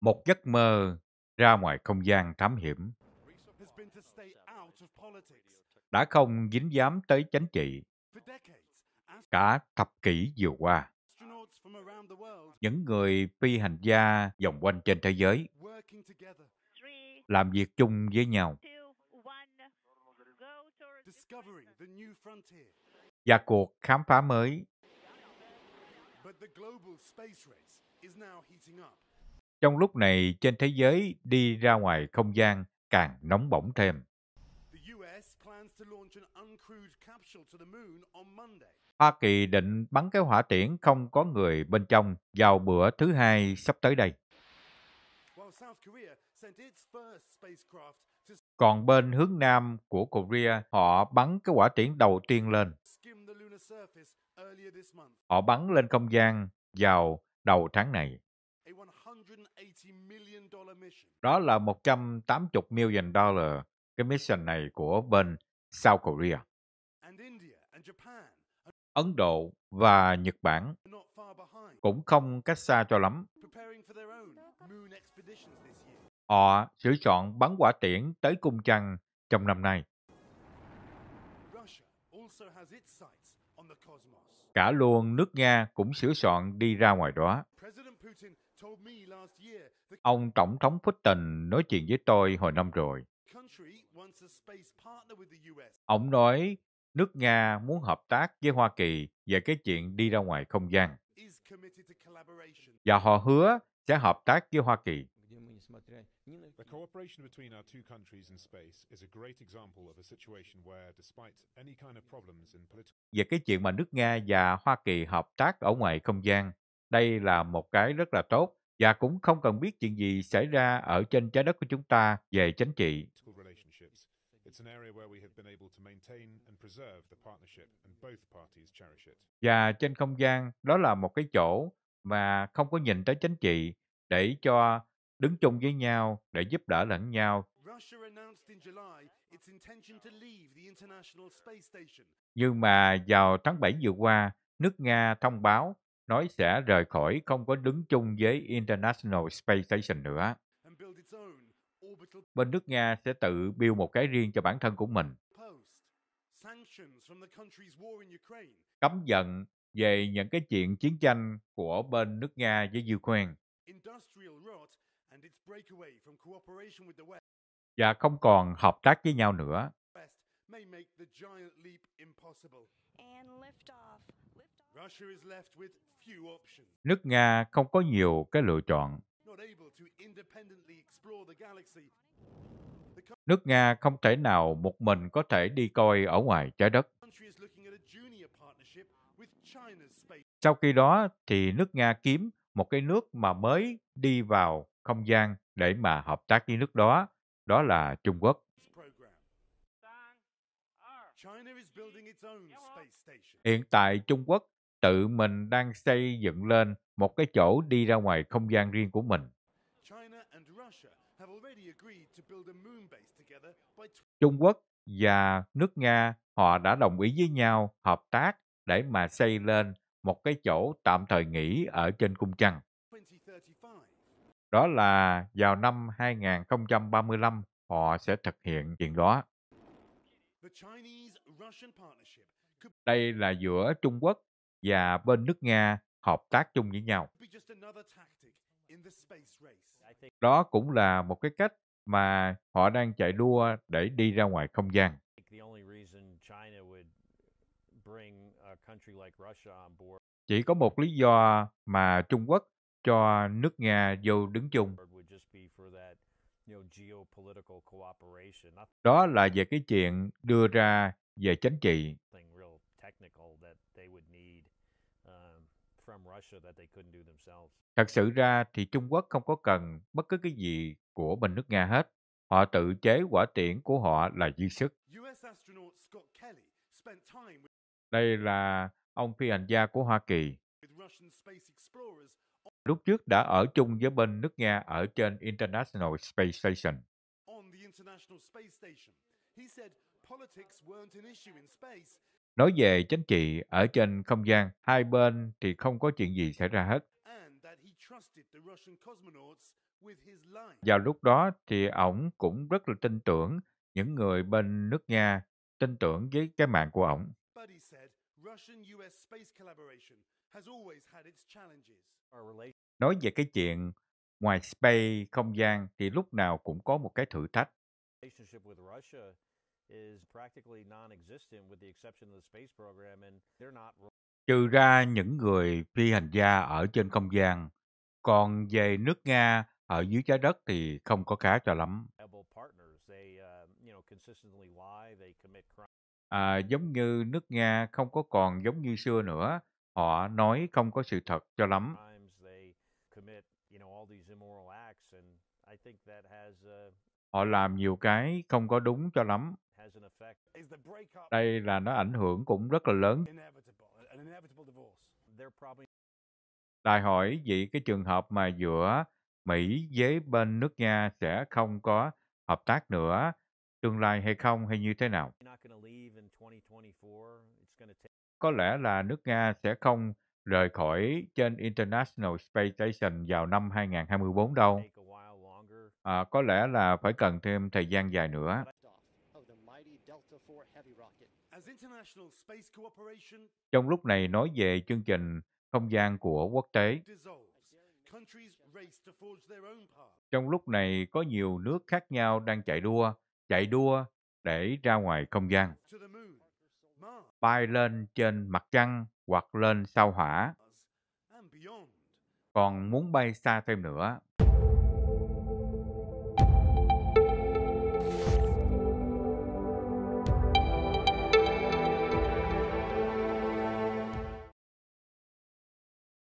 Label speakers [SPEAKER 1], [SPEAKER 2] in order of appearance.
[SPEAKER 1] Một giấc mơ ra ngoài không gian thám hiểm đã không dính dám tới chính trị cả thập kỷ vừa qua. Những người phi hành gia vòng quanh trên thế giới làm việc chung với nhau và cuộc khám phá mới trong lúc này, trên thế giới đi ra ngoài không gian càng nóng bỏng thêm. Hoa Kỳ định bắn cái hỏa tiễn không có người bên trong vào bữa thứ hai sắp tới đây. Còn bên hướng Nam của Korea, họ bắn cái quả tiễn đầu tiên lên. Họ bắn lên không gian vào đầu tháng này. Đó là 180 million dollar cái mission này của bên South Korea. Ấn Độ và Nhật Bản cũng không cách xa cho lắm. Họ sửa chọn bắn quả tiễn tới cung trăng trong năm nay. Cả luôn nước Nga cũng sửa soạn đi ra ngoài đó. Ông Tổng thống Putin nói chuyện với tôi hồi năm rồi. Ông nói nước Nga muốn hợp tác với Hoa Kỳ về cái chuyện đi ra ngoài không gian. Và họ hứa sẽ hợp tác với Hoa Kỳ.
[SPEAKER 2] You the cooperation between our two countries in space is a great example of a situation where despite any kind of problems in political
[SPEAKER 1] về cái chuyện mà nước Nga và Hoa Kỳ hợp tác ở ngoài không gian, đây là một cái rất là tốt và cũng không cần biết chuyện gì xảy ra ở trên trái đất của chúng ta về chính trị. Và trên không gian, đó là một cái chỗ mà không có nhìn tới chính trị để cho đứng chung với nhau để giúp đỡ lẫn nhau. Nhưng mà vào tháng 7 vừa qua, nước Nga thông báo nói sẽ rời khỏi không có đứng chung với International Space Station nữa. Bên nước Nga sẽ tự build một cái riêng cho bản thân của mình. Cấm giận về những cái chuyện chiến tranh của bên nước Nga với Ukraine và không còn hợp tác với nhau nữa. Nước Nga không có nhiều cái lựa chọn. Nước Nga không thể nào một mình có thể đi coi ở ngoài trái đất. Sau khi đó thì nước Nga kiếm một cái nước mà mới đi vào không gian để mà hợp tác với nước đó, đó là Trung Quốc. Hiện tại Trung Quốc tự mình đang xây dựng lên một cái chỗ đi ra ngoài không gian riêng của mình. Trung Quốc và nước Nga họ đã đồng ý với nhau hợp tác để mà xây lên một cái chỗ tạm thời nghỉ ở trên cung trăng. Đó là vào năm 2035 họ sẽ thực hiện chuyện đó. Đây là giữa Trung Quốc và bên nước Nga hợp tác chung với nhau. Đó cũng là một cái cách mà họ đang chạy đua để đi ra ngoài không gian. Chỉ có một lý do mà Trung Quốc cho nước Nga vô đứng chung. Đó là về cái chuyện đưa ra về chính trị.
[SPEAKER 3] Um,
[SPEAKER 1] Thật sự ra thì Trung Quốc không có cần bất cứ cái gì của bên nước Nga hết. Họ tự chế quả tiễn của họ là dư sức. Đây là ông phi hành gia của Hoa Kỳ. Lúc trước đã ở chung với bên nước Nga ở trên International Space Station. Nói về chính trị ở trên không gian, hai bên thì không có chuyện gì xảy ra hết. Vào lúc đó thì ổng cũng rất là tin tưởng những người bên nước Nga tin tưởng với cái mạng của ổng. Buddy
[SPEAKER 2] said Russian US space collaboration has always had its challenges.
[SPEAKER 1] Nói về cái chuyện ngoài space không gian thì lúc nào cũng có một cái thử thách.
[SPEAKER 3] Relationship with Russia is practically non-existent with the exception of the space program and they're not
[SPEAKER 1] trừ ra những người phi hành gia ở trên không gian. Còn về nước Nga ở dưới trái đất thì không có cá cho lắm à, giống như nước Nga không có còn giống như xưa nữa. Họ nói không có sự thật cho lắm. Họ làm nhiều cái không có đúng cho lắm. Đây là nó ảnh hưởng cũng rất là lớn. Đại hỏi vậy cái trường hợp mà giữa Mỹ với bên nước Nga sẽ không có hợp tác nữa tương lai hay không hay như thế nào. Có lẽ là nước Nga sẽ không rời khỏi trên International Space Station vào năm 2024 đâu. À, có lẽ là phải cần thêm thời gian dài nữa. Trong lúc này nói về chương trình không gian của quốc tế, trong lúc này có nhiều nước khác nhau đang chạy đua chạy đua để ra ngoài không gian, bay lên trên mặt trăng hoặc lên sao hỏa. Còn muốn bay xa thêm nữa,